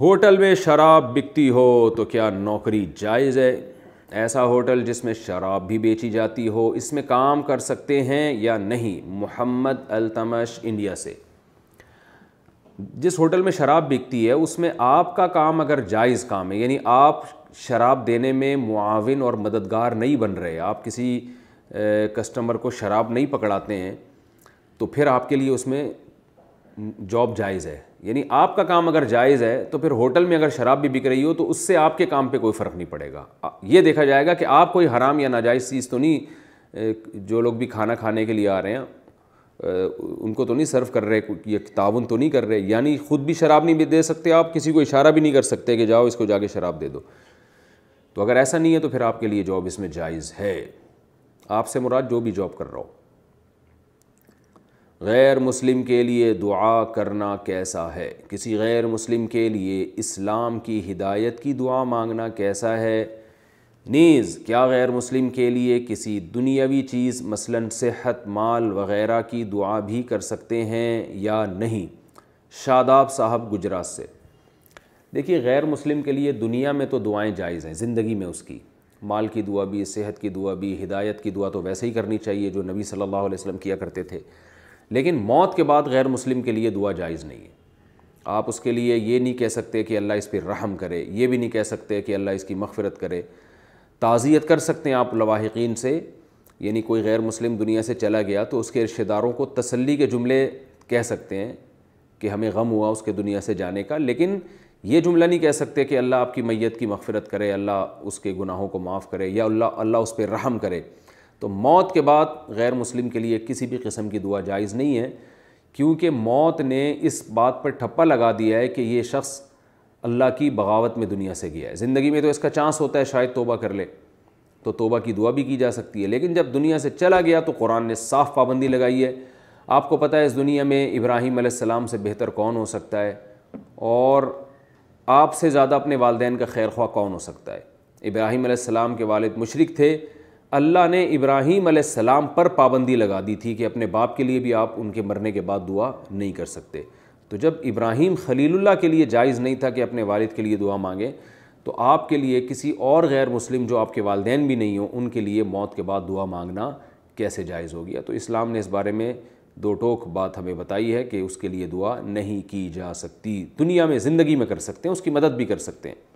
hotel में शराब बिकती हो तो क्या नौकरी जायज़ है ऐसा होटल जिसमें शराब भी बेची जाती हो इसमें काम कर सकते हैं या नहीं मोहम्मद अलतमश इंडिया से जिस होटल में शराब बिकती है उसमें आपका काम अगर जायज़ काम है यानी आप शराब देने में मुआवन और मददगार नहीं बन रहे आप किसी कस्टमर को शराब नहीं पकड़ाते हैं तो फिर आपके लिए उसमें जॉब जायज़ है यानी आपका काम अगर जायज़ है तो फिर होटल में अगर शराब भी बिक रही हो तो उससे आपके काम पे कोई फ़र्क नहीं पड़ेगा ये देखा जाएगा कि आप कोई हराम या नाजायज़ चीज़ तो नहीं जो लोग भी खाना खाने के लिए आ रहे हैं उनको तो नहीं सर्व कर रहे ये ताउन तो नहीं कर रहे यानी ख़ुद भी शराब नहीं दे सकते आप किसी को इशारा भी नहीं कर सकते कि जाओ इसको जाके शराब दे दो तो अगर ऐसा नहीं है तो फिर आपके लिए जॉब इसमें जायज़ है आपसे मुराद जो भी जॉब कर रहा हो गैर मुस्लिम के लिए दुआ करना कैसा है किसी गैर मुस्लिम के लिए इस्लाम की हिदायत की दुआ मांगना कैसा है नीज़ क्या गैर मुस्लिम के लिए किसी दुनियावी चीज़ मसलन सेहत माल वगैरह की दुआ भी कर सकते हैं या नहीं शादाब साहब गुजरात से देखिए गैर मुस्लिम के लिए दुनिया में तो दुआएं जायज़ हैं ज़िंदगी में उसकी माल की दुआ भी सेहत की दुआ भी हिदायत की दुआ तो वैसे ही करनी चाहिए जो नबी सल्लल्लाहु अलैहि वसल्लम किया करते थे लेकिन मौत के बाद गैर मुस्लिम के लिए दुआ जायज़ नहीं है आप उसके लिए ये नहीं कह सकते कि अल्लाह इस पर रहम करे ये भी नहीं कह सकते कि अल्लाह इसकी मफ़रत करे ताज़ियत कर सकते हैं आप लवाहिकीन से यानी कोई गैर मुस्लिम दुनिया से चला गया तो उसके रिश्तेदारों को तसल्ली के जुमले कह सकते हैं कि हमें गम हुआ उसके दुनिया से जाने का लेकिन ये जुमला नहीं कह सकते कि अल्लाह आपकी मैयत की मफ़रत करे अल्लाह उसके गुनाहों को माफ़ करे या अल्लाह अल्लाह उस पर रहम करे तो मौत के बाद गैर मुस्लिम के लिए किसी भी किस्म की दुआ जायज़ नहीं है क्योंकि मौत ने इस बात पर ठप्पा लगा दिया है कि ये शख्स अल्लाह की बगावत में दुनिया से गया है ज़िंदगी में तो इसका चांस होता है शायद तोबा कर ले तो तोबा की दुआ भी की जा सकती है लेकिन जब दुनिया से चला गया तो कुरान ने साफ़ पाबंदी लगाई है आपको पता है इस दुनिया में इब्राहिम सलाम से बेहतर कौन हो सकता है और आपसे ज़्यादा अपने वालदेन का खैर ख्वाह कौन हो सकता है इब्राहिम सलाम के वालद मशरक थे अल्लाह ने इब्राहीम सलाम पर पाबंदी लगा दी थी कि अपने बाप के लिए भी आप उनके मरने के बाद दुआ नहीं कर सकते तो जब इब्राहीम खलीलुल्लाह के लिए जायज़ नहीं था कि अपने वालिद के लिए दुआ मांगे तो आपके लिए किसी और गैर मुस्लिम जो आपके वालदेन भी नहीं हों उनके लिए मौत के बाद दुआ मांगना कैसे जायज़ हो गया तो इस्लाम ने इस बारे में दो टोक बात हमें बताई है कि उसके लिए दुआ नहीं की जा सकती दुनिया में ज़िंदगी में कर सकते हैं उसकी मदद भी कर सकते हैं